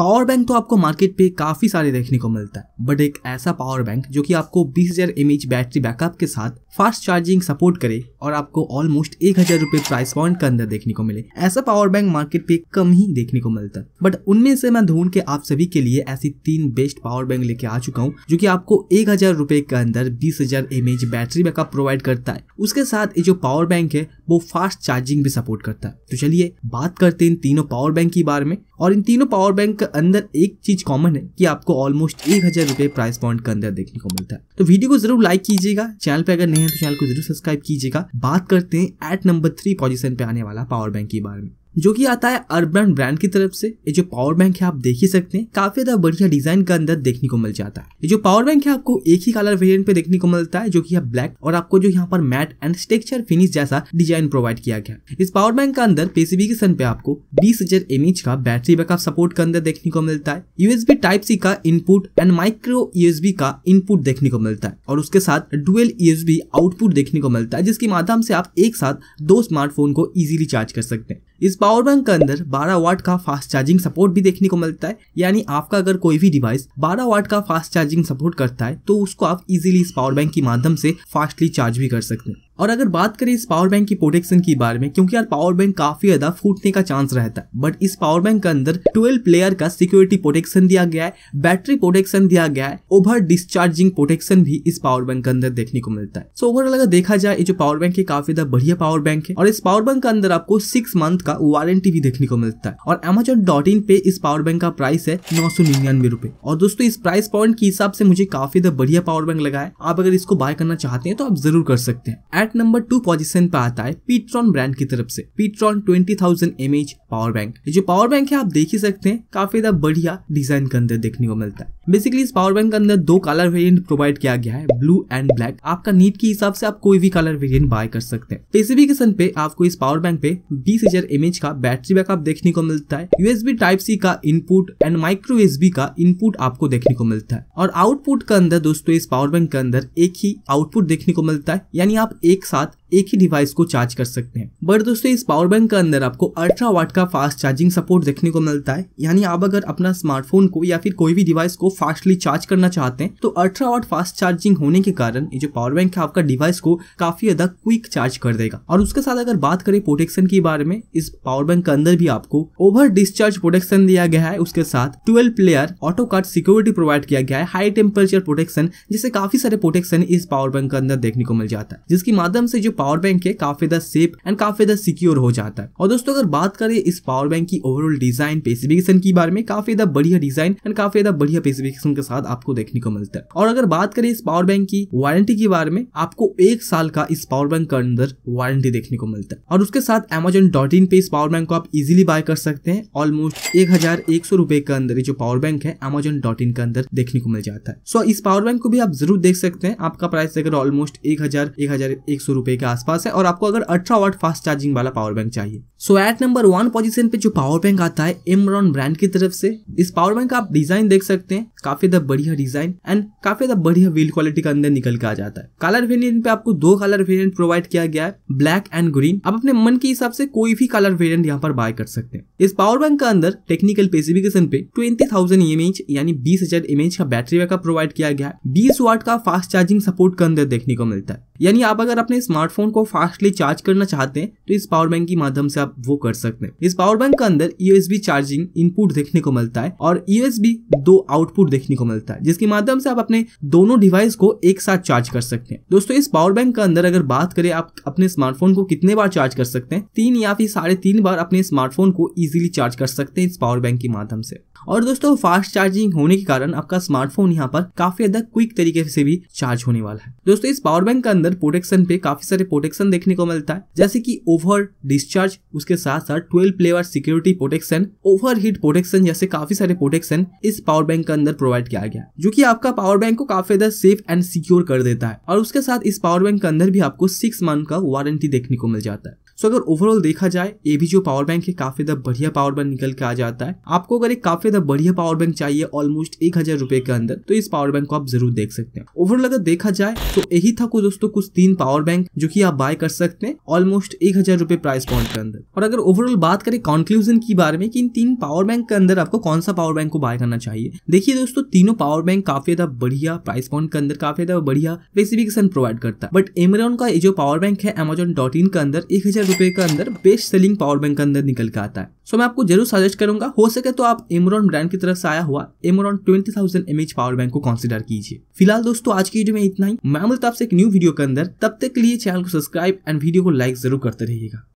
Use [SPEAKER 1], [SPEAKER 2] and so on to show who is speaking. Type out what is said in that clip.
[SPEAKER 1] power bank तो आपको market पे काफी सारे देखने को मिलता है बट एक ऐसा पावर बैंक जो कि आपको 20,000 हजार बैटरी बैकअप के साथ फास्ट चार्जिंग सपोर्ट करे और आपको ऑलमोस्ट एक हजार रूपए प्राइस पॉइंट के अंदर देखने को मिले ऐसा पावर बैंक मार्केट पे कम ही देखने को मिलता है बट उनमें से मैं ढूंढ के आप सभी के लिए ऐसी तीन बेस्ट पावर बैंक लेके आ चुका हूँ जो की आपको एक हजार रूपए के अंदर बीस हजार बैटरी बैकअप प्रोवाइड करता है उसके साथ ये जो पावर बैंक है वो फास्ट चार्जिंग भी सपोर्ट करता है तो चलिए बात करते हैं इन तीनों पावर बैंक के बारे में और इन तीनों पावर बैंक अंदर एक चीज कॉमन है कि आपको ऑलमोस्ट एक हजार रुपए प्राइस पॉइंट के अंदर देखने को मिलता है तो वीडियो को जरूर लाइक कीजिएगा चैनल पे अगर नहीं है तो चैनल को जरूर सब्सक्राइब कीजिएगा बात करते हैं एट नंबर थ्री पोजिशन पे आने वाला पावर बैंक के बारे में जो कि आता है अर्बन ब्रांड की तरफ से ये जो पावर बैंक है आप देख ही सकते हैं काफी ज्यादा बढ़िया डिजाइन का अंदर देखने को मिल जाता है ये जो पावर बैंक है आपको एक ही कलर वेरिएंट पे देखने को मिलता है जो कि है ब्लैक और आपको जो यहाँ पर मैट एंड स्ट्रक्चर फिनिश जैसा डिजाइन प्रोवाइड किया गया इस पावर बैंक का अंदर स्पेसिफिकेशन पे आपको बीस हजार का बैटरी बैकअप सपोर्ट का अंदर देखने को मिलता है यूएसबी टाइप सी का इनपुट एंड माइक्रो यूएसबी का इनपुट देखने को मिलता है और उसके साथ डुअल यूएसबी आउटपुट देखने को मिलता है जिसके माध्यम से आप एक साथ दो स्मार्टफोन को इजिली चार्ज कर सकते हैं इस पावर बैंक के अंदर 12 वाट का फास्ट चार्जिंग सपोर्ट भी देखने को मिलता है यानी आपका अगर कोई भी डिवाइस 12 वाट का फास्ट चार्जिंग सपोर्ट करता है तो उसको आप इजीली इस पावर बैंक के माध्यम से फास्टली चार्ज भी कर सकते हैं और अगर बात करें इस पावर बैंक की प्रोटेक्शन के बारे में क्योंकि यार पावर बैंक काफी ज्यादा फूटने का चांस रहता है बट इस पावर बैंक के अंदर ट्वेल्व प्लेयर का सिक्योरिटी प्रोटेक्शन दिया गया है बैटरी प्रोटेक्शन दिया गया है ओवर डिस्चार्जिंग प्रोटेक्शन भी इस पावर बैंक के अंदर देखने को मिलता है सो ओवरऑल अगर देखा जाए ये जो पावर बैंक है काफी ज्यादा बढ़िया पावर बैंक है और इस पावर बैंक के अंदर आपको सिक्स मंथ का वारंटी भी देखने को मिलता है और एमेजोन डॉट इन पे इस पावर बैंक का प्राइस है नौ सौ निन्यानवे रुपए और दोस्तों इस प्राइस पॉइंट के हिसाब से मुझे काफी ज्यादा बढ़िया पावर बैंक लगा है आप अगर इसको बाय करना चाहते हैं तो आप जरूर कर सकते हैं at bat number two position पे आता है पीट्रॉन ब्रांड की तरफ से pTron twenty thousand M H power bank जो पावर बैंक है आप देख ही सकते हैं काफी ज्यादा बढ़िया डिजाइन के अंदर देखने को मिलता है बेसिकली इस पावर बैंक के अंदर दो कलर वेरिएंट प्रोवाइड किया गया है ब्लू एंड ब्लैक आपका नीट के हिसाब से आप कोई भी कलर वेरिएंट बाय कर सकते हैं स्पेसिफिकेशन पे आपको इस पावर बैंक पे बीस हजार एमएच का बैटरी बैकअप देखने को मिलता है यूएसबी टाइप सी का इनपुट एंड माइक्रो यूएसबी का इनपुट आपको देखने को मिलता है और आउटपुट के अंदर दोस्तों इस पावर बैंक के अंदर एक ही आउटपुट देखने को मिलता है यानी आप एक साथ एक ही डिवाइस को चार्ज कर सकते हैं बट दोस्तों इस पावर बैंक के अंदर आपको अल्ट्रा वाट का फास्ट चार्जिंग सपोर्ट देखने को मिलता है यानी आप अगर अपना स्मार्टफोन को या फिर कोई भी डिवाइस को फास्टली चार्ज करना चाहते हैं तो अल्ट्रा वाट फास्ट चार्जिंग होने के कारण ये जो पावर बैंक है आपका डिवाइस को काफी ज्यादा क्विक चार्ज कर देगा और उसके साथ अगर बात करें प्रोटेक्शन के बारे में इस पावर बैंक के अंदर भी आपको ओवर डिस्चार्ज प्रोटेक्शन दिया गया है उसके साथ twelve layer auto cut security provide किया गया है हाई टेम्परेचर प्रोटेक्शन जिससे काफी सारे प्रोटेक्शन इस पावर बैंक के अंदर देखने को मिल जाता है जिसके माध्यम से जो पावर बैंक है काफी ज्यादा सेफ एंड काफी ज्यादा सिक्योर हो जाता है और दोस्तों अगर बात करें इस पावर बैंक की ओवरऑल डिजाइन स्पेसिफिकेशन के बारे में काफी ज्यादा बढ़िया डिजाइन एंड काफी ज्यादा बढ़िया स्पेसिफिकेशन के साथ आपको देखने को मिलता है और अगर बात करें इस पावर बैंक की वारंटी के बारे में आपको एक साल का इस पावर बैंक के अंदर वारंटी देखने को मिलता है और उसके साथ एमेजोन डॉट इन पे इस पावर बैंक को आप इजिली बाय कर सकते हैं ऑलमोस्ट एक हजार एक सौ रुपए के अंदर जो पावर बैंक है एमेजोन डॉट इन के अंदर देखने को मिल जाता है सो इस पावर बैंक को भी आप जरूर देख सकते हैं आपका प्राइस अगर ऑलमोस्ट एक हजार एक हजार एक सौ रुपए का आसपास है और आपको अगर अठारह वाट फास्ट चार्जिंग वाला पावर बैंक चाहिए so at number one position पे जो पावर बैंक आता है एमरॉन ब्रांड की तरफ से इस पावर बैंक का आप डिजाइन देख सकते हैं काफी ज्यादा बढ़िया डिजाइन एंड काफी ज्यादा बढ़िया व्हील क्वालिटी का अंदर निकल के आ जाता है कलर वेरियंट पे आपको दो कलर वेरियंट प्रोवाइड किया गया है ब्लैक एंड ग्रीन आप अपने मन के हिसाब से कोई भी कलर वेरियंट यहाँ पर बाय कर सकते हैं इस पावर बैंक का अंदर टेक्निकल स्पेसिफिकेशन पे ट्वेंटी थाउजेंड एच यानी बीस हजार एच का बैटरी बैकअप प्रोवाइड किया गया है बीस वाट का फास्ट चार्जिंग सपोर्ट के अंदर देखने को मिलता है यानी आप अगर अपने स्मार्टफोन को फास्टली चार्ज करना चाहते हैं तो इस पावर बैंक के माध्यम से आप वो कर सकते हैं इस पावर बैंक के अंदर यूएसबी चार्जिंग इनपुट देखने को मिलता है और यूएसबी दो आउटपुट देखने को मिलता है जिसके माध्यम से आप अपने दोनों डिवाइस को एक साथ चार्ज कर सकते हैं दोस्तों इस पावर बैंक के अंदर अगर बात करें आप अपने स्मार्टफोन को कितने बार चार्ज कर सकते हैं तीन या फिर साढ़े तीन बार अपने स्मार्टफोन को इजिली चार्ज कर सकते हैं इस पावर बैंक के माध्यम से और दोस्तों फास्ट चार्जिंग होने के कारण आपका स्मार्टफोन यहाँ पर काफी ज्यादा क्विक तरीके से भी चार्ज होने वाला है दोस्तों इस पावर बैंक के अंदर अंदर प्रोटेक्शन पे काफी सारे प्रोटेक्शन देखने को मिलता है जैसे कि ओवर डिस्चार्ज उसके साथ साथ twelve layer security protection over heat protection जैसे काफी सारे प्रोटेक्शन इस पावर बैंक के अंदर प्रोवाइड किया गया जो की आपका पावर बैंक को काफी ज्यादा सेफ एंड सिक्योर कर देता है और उसके साथ इस पावर बैंक के अंदर भी आपको सिक्स मंथ का वारंटी देखने को मिल जाता है सो अगर ओवरऑल देखा जाए ये भी जो पावर बैंक है काफी ज्यादा बढ़िया पावर बैंक निकल के आ जाता है आपको अगर एक काफी ज्यादा बढ़िया पावर बैंक चाहिए ऑलमोस्ट एक हजार रुपए के अंदर तो इस पावर बैंक को आप जरूर देख सकते हैं ओवरऑल अगर देखा जाए तो यही था कुछ दोस्तों कुछ तीन पावर बैंक जो की आप बाय कर सकते हैं ऑलमोस्ट एक हजार रुपए प्राइस पॉइंट के अंदर और अगर ओवरऑल बात करें कंक्लूजन की बारे में कि इन तीन पावर बैंक के अंदर आपको कौन सा पावर बैंक को बाय करना चाहिए देखिए दोस्तों तीनों पावर बैंक काफी ज्यादा बढ़िया प्राइस पॉइंट के अंदर काफी ज्यादा बढ़िया स्पेसिफिकेशन प्रोवाइड करता है बट एमरॉन का जो पावर बैंक है अमेजोन डॉट इन के अंदर एक हजार रुपए का अंदर बेस्ट सेलिंग पावर बैंक के अंदर निकल के आता है सो so, मैं आपको जरूर सजेस्ट करूंगा हो सके तो आप एमरॉन ब्रांड की तरफ से आया हुआ Amaron twenty thousand M H power bank को कंसिडर कीजिए फिलहाल दोस्तों आज की वीडियो में इतना ही मैं मिलता आपसे एक न्यू वीडियो के अंदर तब तक के लिए चैनल को सब्सक्राइब एंड वीडियो को लाइक जरूर करते रहिएगा